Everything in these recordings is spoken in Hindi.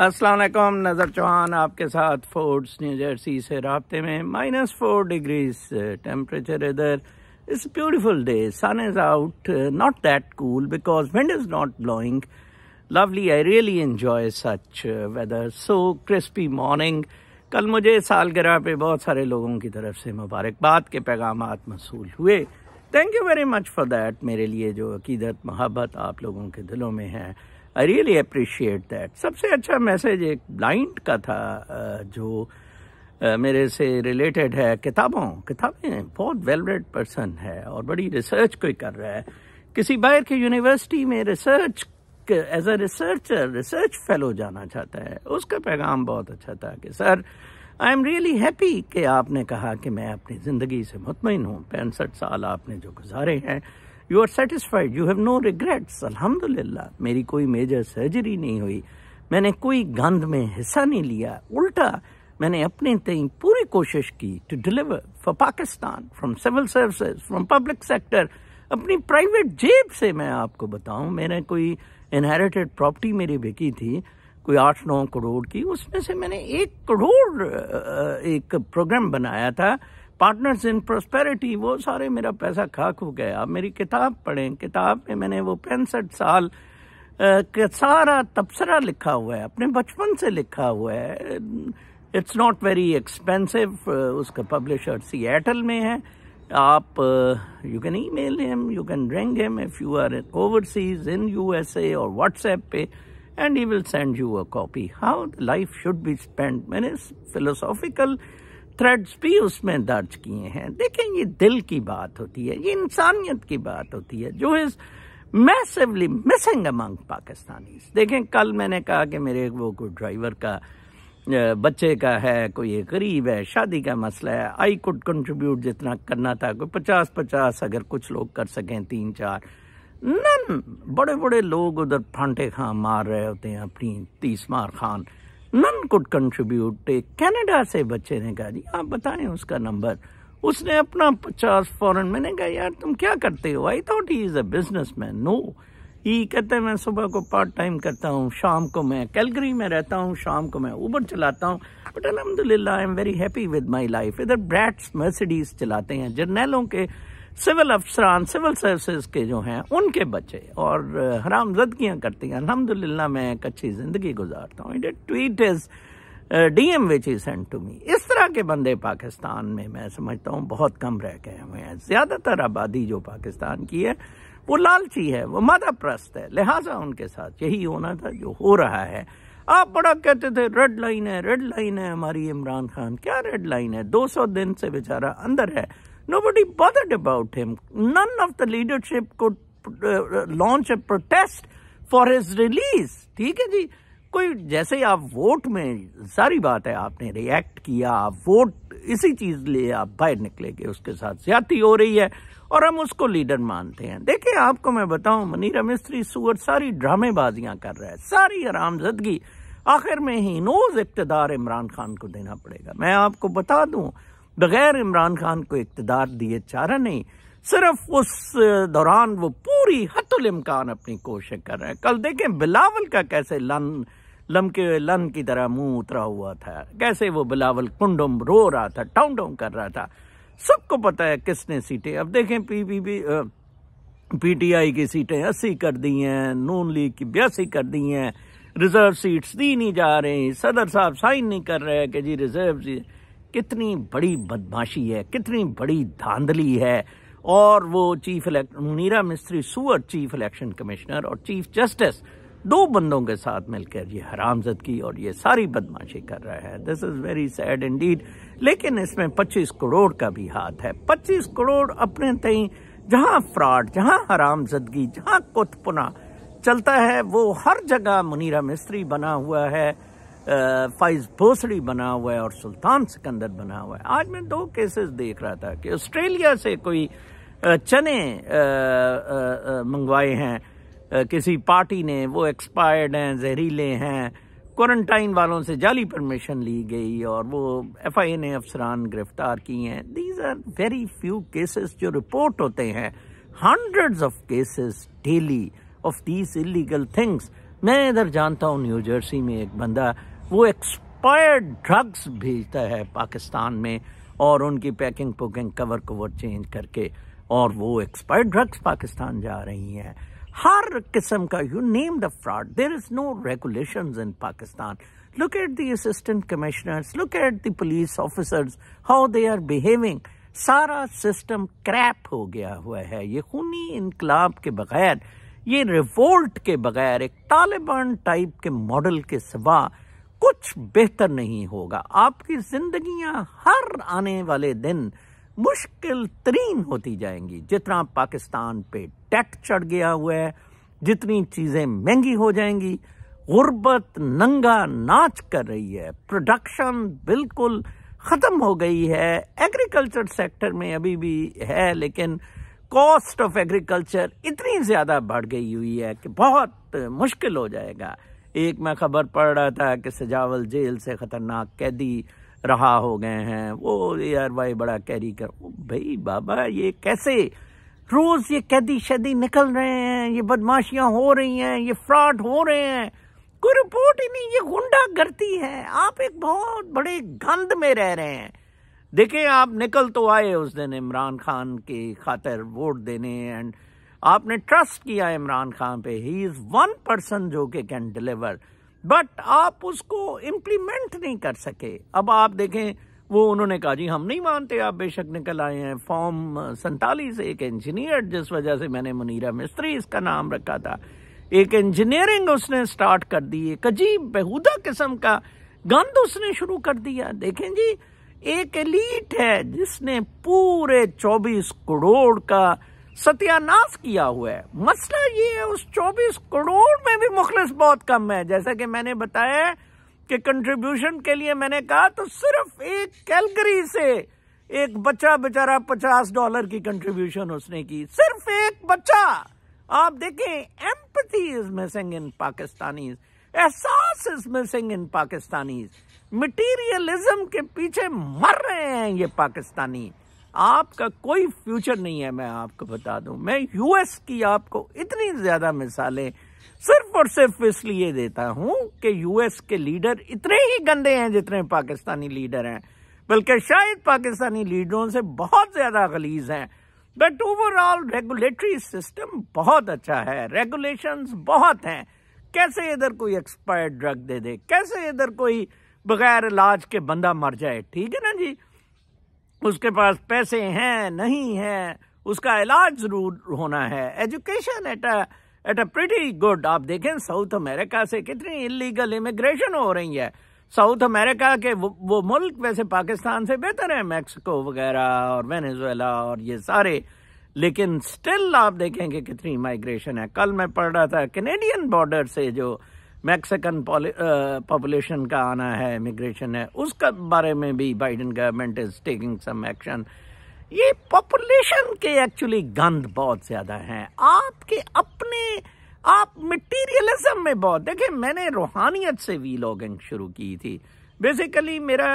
असलकम नज़र चौहान आपके साथ फोर्ट्स न्यू जर्सी से रबते में माइनस फोर डिग्रीज टेम्परेचर इधर it's beautiful day sun is out not that cool because wind is not blowing lovely I really enjoy such weather so crispy morning कल मुझे सालगिरह पे बहुत सारे लोगों की तरफ से मुबारकबाद के पैगाम मसूल हुए thank you very much for that मेरे लिए जो अकीदत मोहब्बत आप लोगों के दिलों में है आई रियली अप्रिशिएट दैट सबसे अच्छा मैसेज एक ब्लाइंड का था जो मेरे से रिलेटेड है किताबों किताबें बहुत वेल रेड पर्सन है और बड़ी रिसर्च कोई कर रहा है किसी बाहर की यूनिवर्सिटी में research as a researcher research fellow जाना चाहता है उसका पैगाम बहुत अच्छा था कि sir I am really happy कि आपने कहा कि मैं अपनी ज़िंदगी से मुतमिन हूँ पैंसठ साल आपने जो गुजारे हैं you are satisfied you have no regrets अल्हम्दुलिल्लाह मेरी कोई मेजर सर्जरी नहीं हुई मैंने कोई गंध में हिस्सा नहीं लिया उल्टा मैंने अपने तई पूरी कोशिश की to deliver for Pakistan from civil services from public sector अपनी प्राइवेट जेब से मैं आपको बताऊं मैंने कोई इनहेरिटेड प्रॉपर्टी मेरी बिकी थी कोई आठ नौ करोड़ की उसमें से मैंने एक करोड़ एक प्रोग्राम बनाया था पार्टनर्स इन प्रोस्पेरिटी वो सारे मेरा पैसा खाक हो गया आप मेरी किताब पढ़ें किताब में मैंने वो पैंसठ साल का सारा तबसरा लिखा हुआ है अपने बचपन से लिखा हुआ है इट्स नॉट वेरी एक्सपेंसिव उसका पब्लिशर एटल में है आप you can email him you can ring him if you are overseas in U S A और व्हाट्सएप पे and I will send you a copy how life should be spend मैंने फिलोसॉफिकल थ्रेड्स भी उसमें दर्ज किए हैं देखें ये दिल की बात होती है ये इंसानियत की बात होती है जो is massively missing among Pakistani देखें कल मैंने कहा कि मेरे वो कोई ड्राइवर का बच्चे का है कोई एक गरीब है शादी का मसला है आई कुड कंट्रीब्यूट जितना करना था कोई पचास पचास अगर कुछ लोग कर सकें तीन चार नन बड़े बड़े लोग उधर फांटे खां मार रहे होते हैं अपनी तीस मार खान नन कुड कंट्रीब्यूट कनाडा से बच्चे ने कहा जी आप बताएं उसका नंबर उसने अपना पचास फॉरन मैंने कहा यार तुम क्या करते हो I thought he is a businessman no he कहते हैं मैं सुबह को पार्ट टाइम करता हूँ शाम को मैं कैलगरी में रहता हूँ शाम को मैं ऊबर चलाता हूँ बट अलहमदिल्ला I am very happy with my life इधर ब्रैट्स मर्सिडीज चलाते हैं जर्नैलों के सिविल अफसरान सिविल सर्विसेज के जो हैं उनके बच्चे और हराम जदगियाँ करती हैं अलहमदिल्ला मैं एक अच्छी ज़िंदगी गुजारता हूँ tweet is D M which is sent to me इस तरह के बंदे पाकिस्तान में मैं समझता हूँ बहुत कम रह गए हुए हैं ज़्यादातर आबादी जो पाकिस्तान की है वो लालची है वो मादा प्रस्त है लिहाजा उनके साथ यही होना था जो हो रहा है आप बड़ा कहते थे रेड लाइन है रेड लाइन है हमारी इमरान खान क्या रेड लाइन है 200 दिन से बेचारा अंदर है Nobody bothered about him. None of the leadership could uh, launch a protest for his release. ठीक है जी कोई जैसे ही आप वोट में सारी बात है आपने रिएक्ट किया आप वोट इसी चीज लिए आप बाहर निकले गए उसके साथ ज्यादा हो रही है और हम उसको लीडर मानते हैं देखिए आपको मैं बताऊं मनीरा मिस्त्री सुअर सारी ड्रामेबाजियां कर रहा है सारी आरामजदगी आखिर में ही नोज इकतदार इमरान खान को देना पड़ेगा मैं आपको बता दूं बगैर इमरान खान को इकतदार दिए चारा नहीं सिर्फ उस दौरान वो पूरी हतुल इम्कान अपनी कोशिश कर रहे हैं कल देखें बिलावल का कैसे लन लमके हुए लन की तरह मुंह उतरा हुआ था कैसे वो बिलावल कुंडम रो रहा था टाउन टाउन कर रहा था सबको पता है किसने सीटें अब देखें P P P P T I की सीटें अस्सी कर दी हैं नून लीग की बयासी कर दी हैं रिजर्व सीट्स दी नहीं जा रही सदर साहब साइन नहीं कर रहे कि जी रिजर्व सीट कितनी बड़ी बदमाशी है कितनी बड़ी धांधली है और वो चीफ इलेक्शन मुनीरा मिस्त्री सुअर चीफ इलेक्शन कमिश्नर और चीफ जस्टिस दो बंदों के साथ मिलकर ये हरामजद की और ये सारी बदमाशी कर रहा है this is very sad indeed लेकिन इसमें 25 करोड़ का भी हाथ है 25 करोड़ अपने तई जहाँ फ्रॉड जहाँ हरामजदगी जहाँ कुतपुना चलता है वो हर जगह मुनीरा मिस्त्री बना हुआ है फाइज भोसड़ी बना हुआ है और सुल्तान सिकंदर बना हुआ है आज मैं दो केसेस देख रहा था कि ऑस्ट्रेलिया से कोई चने मंगवाए हैं किसी पार्टी ने वो एक्सपायर्ड हैं जहरीले हैं क्वारंटाइन वालों से जाली परमिशन ली गई और वो एफ आई ए ने अफसरान गिरफ्तार किए हैं these are very few cases जो रिपोर्ट होते हैं hundreds of cases daily of these illegal things मैं इधर जानता हूँ न्यू जर्सी में एक बंदा वो एक्सपायर्ड ड्रग्स भेजता है पाकिस्तान में और उनकी पैकिंग पुकिंग कवर कवर चेंज करके और वो एक्सपायर्ड ड्रग्स पाकिस्तान जा रही हैं हर किस्म का you name the fraud there is no regulation in Pakistan look at the assistant commissioners, look at the police officers, how they are behaving सारा सिस्टम क्रैप हो गया हुआ है ये खूनी इनकलाब के बगैर ये रिवोल्ट के बगैर एक तालिबान टाइप के मॉडल के सिवा कुछ बेहतर नहीं होगा आपकी जिंदगियां हर आने वाले दिन मुश्किल तरीन होती जाएंगी जितना पाकिस्तान पे टैक्स चढ़ गया हुआ है जितनी चीज़ें महंगी हो जाएंगी गुर्बत नंगा नाच कर रही है प्रोडक्शन बिल्कुल ख़त्म हो गई है एग्रीकल्चर सेक्टर में अभी भी है लेकिन कॉस्ट ऑफ एग्रीकल्चर इतनी ज़्यादा बढ़ गई हुई है कि बहुत मुश्किल हो जाएगा एक में खबर पड़ रहा था कि सजावल जेल से ख़तरनाक कैदी रहा हो गए हैं वो यार भाई बड़ा कैरी कर भाई बाबा ये कैसे रोज़ ये कैदी शैदी निकल रहे हैं ये बदमाशियां हो रही हैं ये फ्रॉड हो रहे हैं कोई रिपोर्ट ही नहीं ये गुंडा करती है आप एक बहुत बड़े गंद में रह रहे हैं देखें आप निकल तो आए उस दिन इमरान खान की खातर वोट देने एंड आपने ट्रस्ट किया इमरान खान पे ही इज़ वन पर्सन जो के कैन डिलीवर बट आप उसको इम्प्लीमेंट नहीं कर सके अब आप देखें वो उन्होंने कहा जी हम नहीं मानते आप बेशक निकल आए हैं फॉर्म सैतालीस एक इंजीनियर जिस वजह से मैंने मुनीरा मिस्त्री इसका नाम रखा था एक इंजीनियरिंग उसने स्टार्ट कर दी एक अजीब बेहूदा किस्म का गंद उसने शुरू कर दिया देखें जी एक एलीट है जिसने पूरे 24 करोड़ का सत्यानाश किया हुआ है मसला ये है उस 24 करोड़ में भी मुखलिस बहुत कम है जैसा कि मैंने बताया कि कंट्रीब्यूशन के लिए मैंने कहा तो सिर्फ एक कैलगरी से एक बच्चा बेचारा पचास डॉलर की कंट्रीब्यूशन उसने की सिर्फ एक बच्चा आप देखें empathy is missing in Pakistani एहसास is missing in Pakistani materialism के पीछे मर रहे हैं ये पाकिस्तानी आपका कोई फ्यूचर नहीं है मैं आपको बता दूं मैं यूएस की आपको इतनी ज़्यादा मिसालें सिर्फ और सिर्फ इसलिए देता हूं कि यूएस के लीडर इतने ही गंदे हैं जितने पाकिस्तानी लीडर हैं बल्कि शायद पाकिस्तानी लीडरों से बहुत ज़्यादा गलीज हैं बट ओवरऑल रेगुलेटरी सिस्टम बहुत अच्छा है रेगुलेशन बहुत हैं कैसे इधर कोई एक्सपायर्ड ड्रग दे दे कैसे इधर कोई बगैर इलाज के बंदा मर जाए ठीक है ना जी उसके पास पैसे हैं नहीं हैं उसका इलाज ज़रूर होना है education at a at a pretty good आप देखें साउथ अमेरिका से कितनी इलीगल इमिग्रेशन हो रही है साउथ अमेरिका के वो, वो मुल्क वैसे पाकिस्तान से बेहतर है मैक्सिको वगैरह और वेनेजुएला और ये सारे लेकिन स्टिल आप देखेंगे कितनी माइग्रेशन है कल मैं पढ़ रहा था कैनेडियन बॉर्डर से जो मैक्सिकन पॉपुलेशन का आना है इमिग्रेशन है उसका बारे में भी Biden government is taking some action ये पॉपुलेशन के एक्चुअली गंद बहुत ज़्यादा हैं आपके अपने आप मटेरियलिज्म में बहुत देखिए मैंने रूहानियत से वी लॉगिंग शुरू की थी बेसिकली मेरा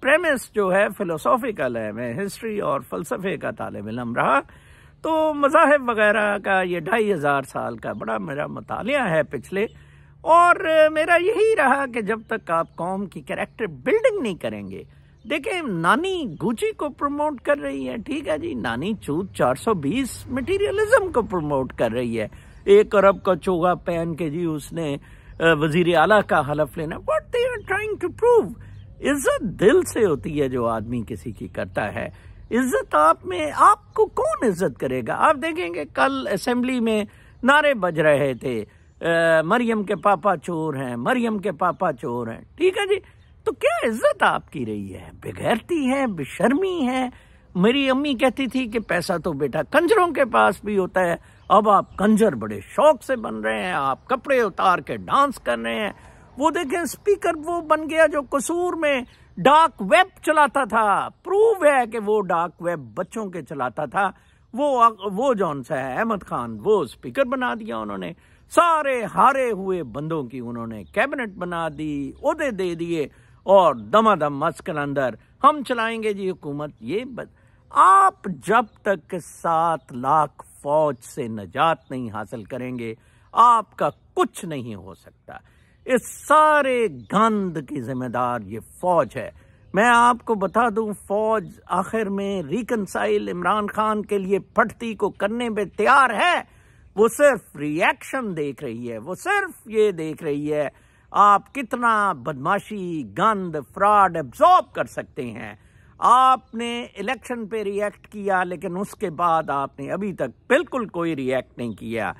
प्रेमिस जो है फिलोसॉफिकल है मैं हिस्ट्री और फलसफे का तालब इलम रहा तो मज़ाहब वगैरह का ये ढाई हज़ार साल का बड़ा मेरा मतलब है पिछले और मेरा यही रहा कि जब तक आप कौम की कैरेक्टर बिल्डिंग नहीं करेंगे देखें नानी गुची को प्रमोट कर रही है ठीक है जी नानी चूत 420 मटेरियलिज्म को प्रमोट कर रही है एक अरब का चोगा पहन के जी उसने वजीर आला का हलफ लेना what they are trying to prove इज्जत दिल से होती है जो आदमी किसी की करता है इज्जत आप में आपको कौन इज्जत करेगा आप देखेंगे कल असेंबली में नारे बज रहे थे मरियम के पापा चोर हैं मरियम के पापा चोर हैं ठीक है जी तो क्या इज्जत आपकी रही है बेगैरती है बेशर्मी है मेरी अम्मी कहती थी कि पैसा तो बेटा कंजरों के पास भी होता है अब आप कंजर बड़े शौक से बन रहे हैं आप कपड़े उतार के डांस कर रहे हैं वो देखें स्पीकर वो बन गया जो कसूर में डार्क वेब चलाता था प्रूव है कि वो डार्क वेब बच्चों के चलाता था वो वो जौन सा है अहमद खान वो स्पीकर बना दिया उन्होंने सारे हारे हुए बंदों की उन्होंने कैबिनेट बना दी उहदे दे दिए और दम मस्कर अंदर हम चलाएंगे जी हुकूमत ये बद... आप जब तक सात लाख फौज से नजात नहीं हासिल करेंगे आपका कुछ नहीं हो सकता इस सारे गंद की जिम्मेदार ये फौज है मैं आपको बता दूं फौज आखिर में रिकनसाइल इमरान खान के लिए फटती को करने में तैयार है वो सिर्फ रिएक्शन देख रही है वो सिर्फ ये देख रही है आप कितना बदमाशी गंद फ्रॉड एब्जॉर्ब कर सकते हैं आपने इलेक्शन पे रिएक्ट किया लेकिन उसके बाद आपने अभी तक बिल्कुल कोई रिएक्ट नहीं किया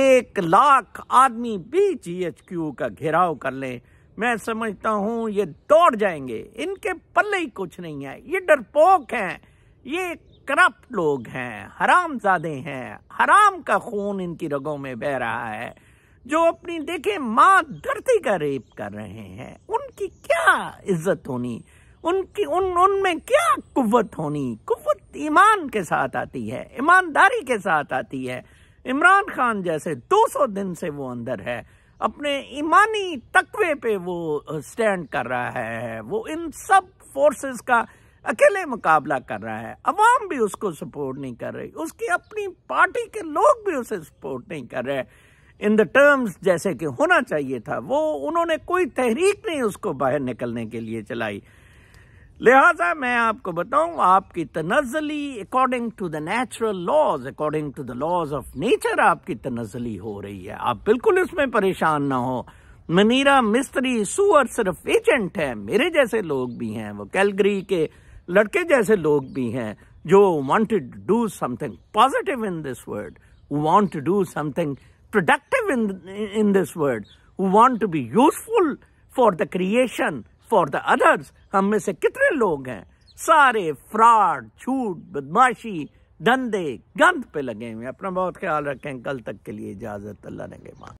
एक लाख आदमी भी जी का घेराव कर लें मैं समझता हूँ ये दौड़ जाएंगे इनके पल्ले ही कुछ नहीं है ये डरपोक हैं ये करप्ट लोग हैं हराम जादे हैं हराम का खून इनकी रगों में बह रहा है जो अपनी देखे माँ धरती का रेप कर रहे हैं उनकी क्या इज्जत होनी उनकी उन उनमें क्या कुत होनी कुत ईमान के साथ आती है ईमानदारी के साथ आती है इमरान खान जैसे 200 दिन से वो अंदर है अपने ईमानी तकवे पे वो स्टैंड कर रहा है वो इन सब फोर्सेस का अकेले मुकाबला कर रहा है अवाम भी उसको सपोर्ट नहीं कर रही उसकी अपनी पार्टी के लोग भी उसे सपोर्ट नहीं कर रहे इन द टर्म्स जैसे कि होना चाहिए था वो उन्होंने कोई तहरीक नहीं उसको बाहर निकलने के लिए चलाई लिहाजा मैं आपको बताऊं आपकी तनजली according to the natural laws according to the laws of nature आपकी तनजली हो रही है आप बिल्कुल इसमें परेशान ना हो मनीरा मिस्त्री सुअर सिर्फ एजेंट है मेरे जैसे लोग भी हैं वो कैलगरी के लड़के जैसे लोग भी हैं जो wanted do something positive in this world want to do something productive in in this world want to be useful for the creation for the others हम में से कितने लोग हैं सारे फ्रॉड झूठ बदमाशी धंधे गंद पे लगे हुए अपना बहुत ख्याल रखें कल तक के लिए इजाज़त अल्लाह ने मान